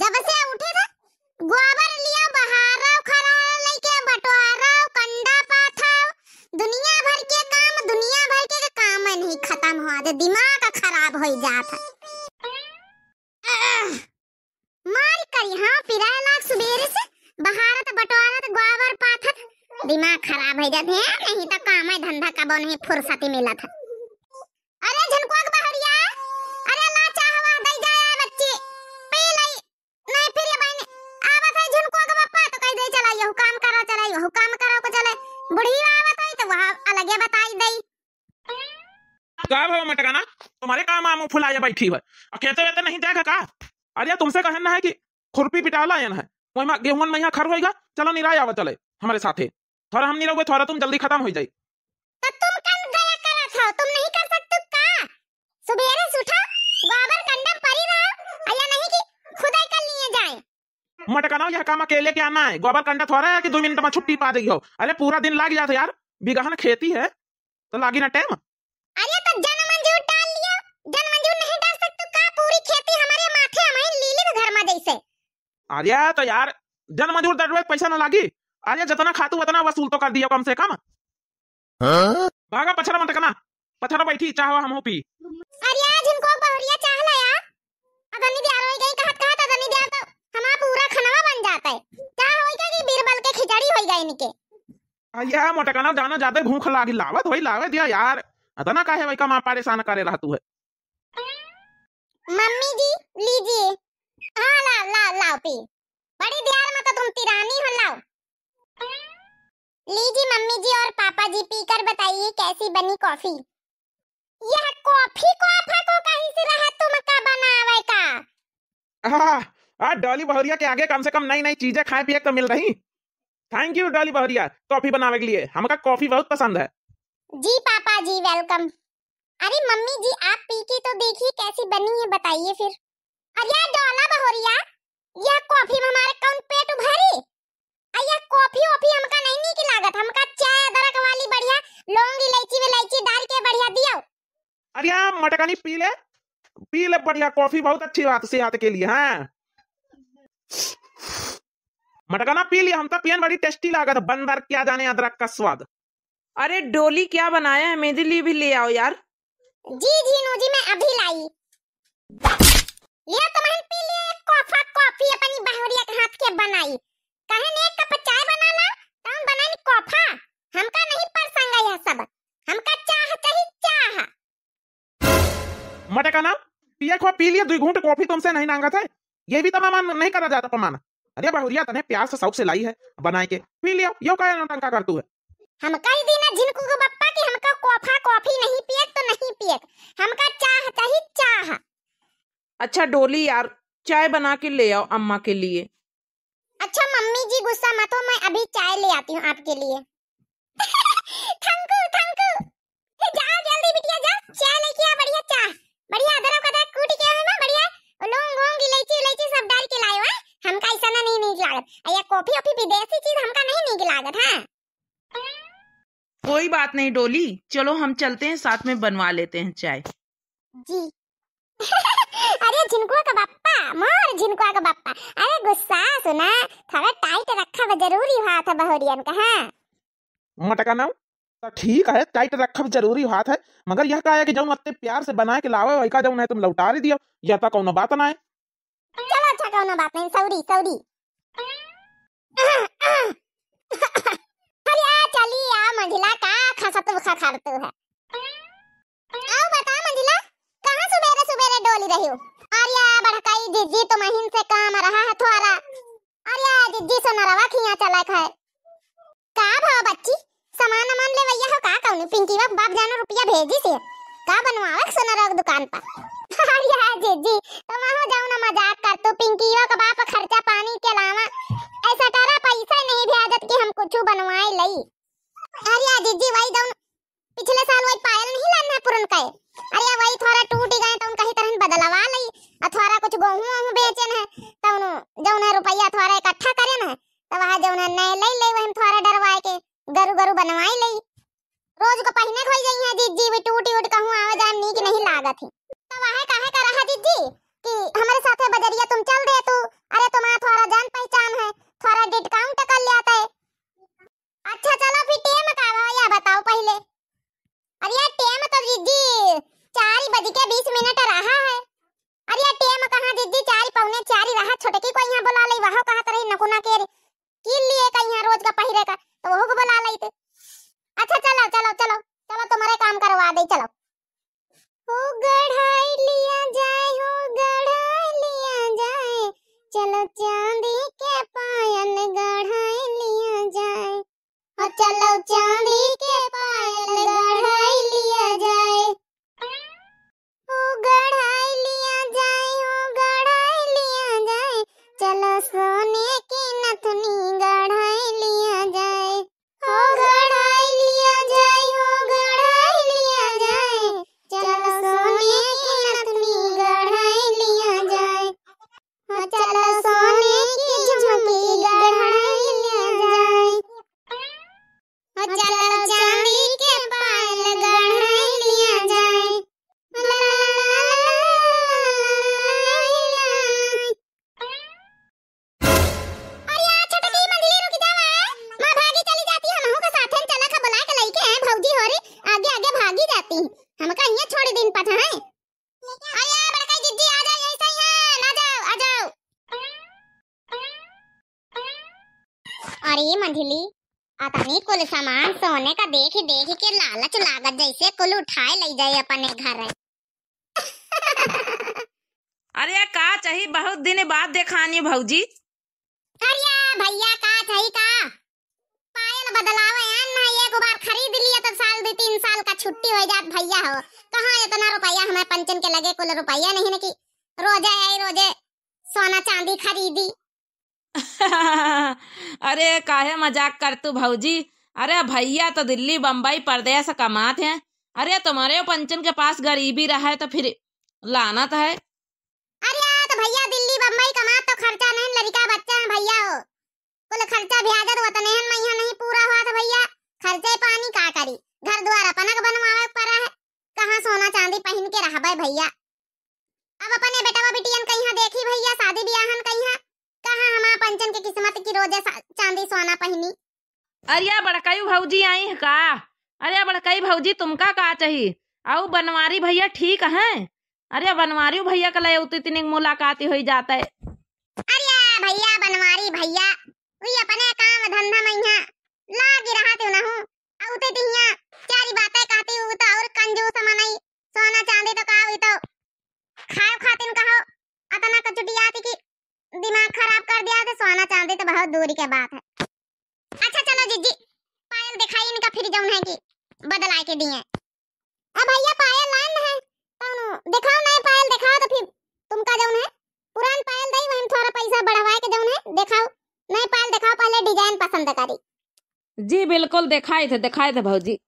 जब से उठे था गोबर लिया बहारा खरा लेके बटवारा कंडा पाथा दुनिया भर के काम दुनिया भर के काम नहीं खत्म हुआ दे दिमाग खराब हो जाता मार कर यहाँ पिराए लाख सुबेर से तो बटवारा तो गोबर पाथा दिमाग खराब हो जाते हैं नहीं तो काम है धंधा कबो नहीं फुर्सती मिला था जाई वहु काम करो को चले बुढ़ी आवत तो बताई तो वहां अलगे बताई दई का भाव मटकाना तुम्हारे काम आम फुलाए बैठी है और कहते रहते नहीं देखा का अरे तुमसे कहना है कि खुरपी पिटाला यन है वही गेहूं में यहाँ खर होएगा चलो निराया आवा चले हमारे साथे थोड़ा हम नहीं रहोगे थोड़ा तुम जल्दी खत्म हो जाई तो तुम मटकना यह काम अकेले के आना है गोबर कंडा थोड़ा है कि दो मिनट में छुट्टी पा देगी हो अरे पूरा दिन लग जाता यार बिगहन खेती है तो लागी ना टाइम अरे तब तो जन मंजूर डाल लियो जन मंजूर नहीं डाल सकते तो का पूरी खेती हमारे माथे हमारे लीली घर में जैसे अरे तो यार जन मंजूर दरवे पैसा ना लागी अरे जितना खातू उतना वसूल तो कर दियो कम से कम हां भागा पछड़ा करना पथर बैठी चाहो हम पी अरे आज इनको बहुरिया चाह लाया अगर नहीं दिया रोई गई कहत बन जाता है क्या हो गया कि बीरबल के खिचड़ी हो गई इनके अया मोटकना जाना जाते भूख लागी लावत होई लावे दिया यार अदना काहे भाई का मां परेशान करे रहा तू है मम्मी जी लीजिए हां ला ला लाओ पी बड़ी ध्यान मत तुम तिरानी हो लाओ लीजिए मम्मी जी और पापा जी पीकर बताइए कैसी बनी कॉफी यह कॉफी को आफा को कहीं से रहा तुम का बनावे का आज हाँ, डॉली बहुरिया के आगे कम से कम नई नई चीजें खाए पिए तो मिल रही थैंक यू डॉली बहुरिया कॉफी बनाने के लिए हमका कॉफी बहुत पसंद है जी पापा जी वेलकम अरे मम्मी जी आप पी के तो देखिए कैसी बनी है बताइए फिर अरे डॉला बहुरिया यह कॉफी में हमारे कौन पेट भरी अरे कॉफी ओफी हमका नहीं नी की लागत हमका चाय अदरक वाली बढ़िया लौंग इलायची विलायची डाल के बढ़िया दियो अरे हाँ, मटकानी पी ले पी ले बढ़िया कॉफी बहुत अच्छी बात सेहत के लिए हैं हाँ। मटकाना पी लिया हम तो पियन बड़ी टेस्टी लगा था बंदर क्या जाने अदरक का स्वाद अरे डोली क्या बनाया है मेरे लिए भी ले आओ यार जी जी नो जी मैं अभी लाई लिया तुम्हारे तो पी लिए एक कॉफा कॉफी अपनी बहुरिया के हाथ के बनाई कहन एक कप चाय बनाना तो तुम बनानी कॉफा हमका नहीं परसंग यह सब हमका चाह चाहिए चाह मटका ना पिया को पी लिया दो घूंट कॉफी तुमसे नहीं मांगा था ये भी तो मैं नहीं करा जाता पमाना अरे बहुरिया तने प्यार से शौक से लाई है बनाए के पी लियो यो का नौटंका कर तू है हम कई दिन जिनको को बप्पा की हमका कॉफा कॉफी नहीं पिए तो नहीं पिए हमका चाह चाहिए चाह अच्छा डोली यार चाय बना के ले आओ अम्मा के लिए अच्छा मम्मी जी गुस्सा मत हो मैं अभी चाय ले आती हूँ आपके लिए थैंक यू थैंक यू जा जल्दी बिटिया जा चाय लेके आ बढ़िया चाय बढ़िया अदरक अदरक कूट के है ना बढ़िया लौंग लौंग इलायची इलायची सब डाल के हमका ऐसा ना नहीं नीक लागत ये कॉफी ओफी विदेशी चीज हमका नहीं नीक लागत है हाँ? कोई बात नहीं डोली चलो हम चलते हैं साथ में बनवा लेते हैं चाय जी अरे झिनकुआ का बाप्पा मार झिनकुआ का बाप्पा अरे गुस्सा सुना थोड़ा टाइट रखा जरूरी हुआ था बहुरियन का हाँ मटका ना ठीक है टाइट रखब जरूरी हाथ है मगर यह कहा है कि जब अत्ते प्यार से बना के लावे वही का जब उन्हें तुम लौटा रही दियो यह तो कौन बात ना है तसा कवनो बात नाही सवरी सवरी अरे आ चली आ मंजिला का खासत बुखार तू है आओ बता मंजिला कहां सुबेरे सुबेरे डोली रही हो अरे आ बड़काई जीजी तो महीन से काम रहा है थोड़ा अरे आ जीजी सोनरवा खिया चला है का भाव बच्ची सामान अमान लेवैया हो का कौनो पिंकी बाप बाप जानो रुपया भेजी से का बनवावे सोनाराक दुकान पर या हाँ जीजी तो वहां जाऊं ना मजाक कर तो पिंकी का बाप खर्चा पानी के अलावा ऐसा तारा पैसा नहीं भेजत कि हम कुछ बनवाए लई अरे हाँ जीजी वही जाऊं किन लिए का यहां रोज का पहिरे का तो वह को बुला लई थे अच्छा चलो चलो चलो चलो तुम्हारे तो काम करवा दे चलो हो गढ़ाई लिया जाए हो गढ़ाई लिया जाए चलो चांदी के पायल गढ़ाई लिया जाए और चलो चांदी के पायल गढ़ाई पता नहीं कुल सामान सोने का देखी देख के लालच लागत जैसे कुल उठाए ले जाए अपने घर अरे का चाहिए बहुत दिन बाद देखानी भौजी अरे भैया का चाहिए का पायल बदलाव है ना एक बार खरीद लिया तो साल दो तीन साल का छुट्टी हो जात भैया हो कहाँ इतना रुपया हमें पंचन के लगे कुल रुपया नहीं ना कि रोजे आई रोजे सोना चांदी खरीदी अरे काहे मजाक कर तू भाजी अरे भैया तो दिल्ली बम्बई परदेश कमाते हैं अरे तुम्हारे पंचन के पास गरीबी रहा है तो फिर लानत है अरे तो भैया दिल्ली बम्बई कमा तो खर्चा नहीं लड़का बच्चा है भैया हो कुल खर्चा भी भ्याजत वतने तो हन मैया नहीं पूरा हुआ था तो भैया खर्चे पानी का करी घर द्वार अपनक बनवावे पड़ा है कहां सोना चांदी पहन के रहबे भैया अब अपने बेटा बिटियन कहीं देखी भैया शादी ब्याह कहीं माँ पंचन की किस्मत की रोजे चांदी सोना पहनी अरे बड़कई भाजी आई का अरे बड़कई भाजी तुमका का चाहिए आओ बनवारी भैया ठीक है अरे बनवारी भैया का लय उतनी इतनी मुलाकात हो जाता है अरे भैया बनवारी भैया उई अपने काम धंधा में यहाँ लाग रहा थे ना हूँ उते तिहिया चारी बातें कहती हूँ तो और कंजूस नहीं सोना चांदी तो का हुई तो खाओ खातिन कहो अतना कचुटिया आती की दिमाग खराब कर दिया तो सोना चांदी तो बहुत दूरी की बात है अच्छा चलो जीजी पायल दिखाई इनका फिर जौन है कि बदला के दिए अब भैया पायल लान है तो दिखाओ नए पायल दिखाओ तो फिर तुमका जौन है पुरान पायल दई वहम थोड़ा पैसा बढ़वा के जौन है दिखाओ नए पायल दिखाओ पहले डिजाइन पसंद करी जी बिल्कुल दिखाई थे दिखाए थे भौजी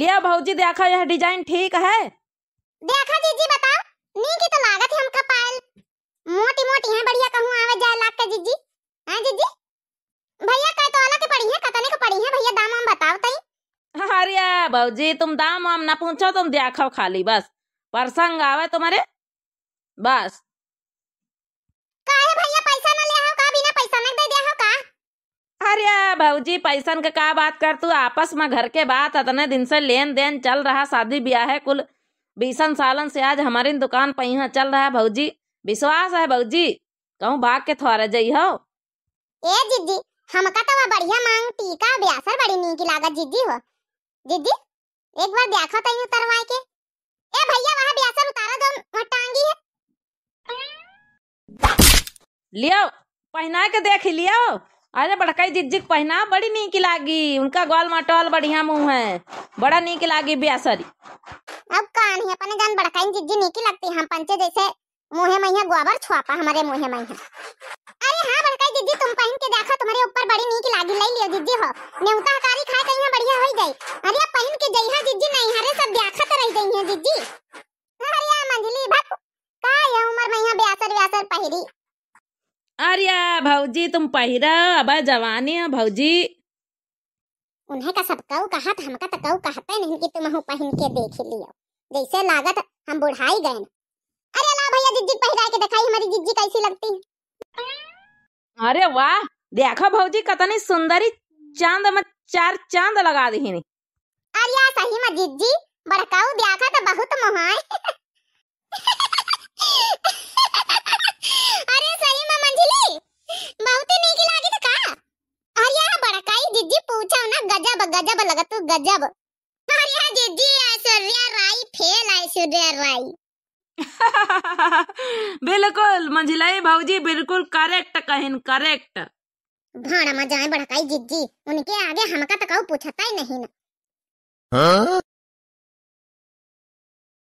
लिया भौजी देखा यह डिजाइन ठीक है देखा जीजी बताओ नी की तो लागत मोटी मोटी हैं बढ़िया कहूं आवे जाए लाग के जीजी हां जीजी भैया तो का तो आला के पड़ी है कतने के पड़ी है भैया दाम हम बताओ तई अरे भौजी तुम दाम हम ना पूछो तुम देखो खाली बस प्रसंग आवे तुम्हारे बस काहे भैया पैसा ना ले आओ का बिना पैसा ना दे दे आओ का अरे भौजी पैसन का का बात कर तू आपस में घर के बात इतने दिन से लेन देन चल रहा शादी ब्याह है कुल बीसन सालन से आज हमारी दुकान पर यहाँ चल रहा है भौजी विश्वास है बउजी कहूँ भाग के थोड़ा जई हो ए जिद्दी हमका तो बढ़िया मांग टीका ब्यासर बड़ी नीक लागत जिद्दी हो जिद्दी एक बार देखो तई उतरवाए के ए भैया वहां ब्यासर उतारा दो वहां टांगी है लियो पहना के देख लियो अरे बड़काई जिज्जी पहना बड़ी नीक लागी उनका गोल मटोल बढ़िया मुंह है बड़ा नीक लागी ब्यासरी अब कान है अपने जान बड़काई जिज्जी नीकी लगती हम पंचे जैसे मुहे मैया गोबर छुआपा हमारे मुहे मैया अरे हाँ बड़का दीदी तुम पहन के देखो तुम्हारे ऊपर बड़ी नीक लागी लई लियो दीदी हो नेउता कारी खाए कहीं बढ़िया होई गई अरे आप पहन के जई हां दीदी नहीं हरे हाँ सब देखत रह गई हैं दीदी अरे आ हाँ मंजली भक का ये उमर मैया ब्यासर व्यासर पहरी अरे हाँ भौजी तुम पहिरा अब जवानी है भौजी उन्हें का सब सबकाऊ कहत हमका तो तकाऊ कहते नहीं कि तुम पहन के देख लियो जैसे लागत हम बुढ़ाई गए जिज्जी पहना के दिखाई हमारी जिज्जी कैसी लगती है अरे वाह देखो भौजी कतनी सुंदरी चांद में चार चांद लगा दी है अरे सही में जिज्जी बड़काऊ देखा तो बहुत मोहाय अरे सही में मंजिली बहुत ही नीक लागी तो का अरे बड़का ही जिज्जी पूछा ना गजब गजब लगत गजब अरे जिज्जी ऐश्वर्या राई फेल ऐश्वर्या राई बिल्कुल मंझलाई भाजी बिल्कुल करेक्ट कहिन करेक्ट भाड़ा हाँ मजा जाए बड़काई जिज्जी उनके आगे हमका तकाऊ तो पूछता ही नहीं ना हाँ?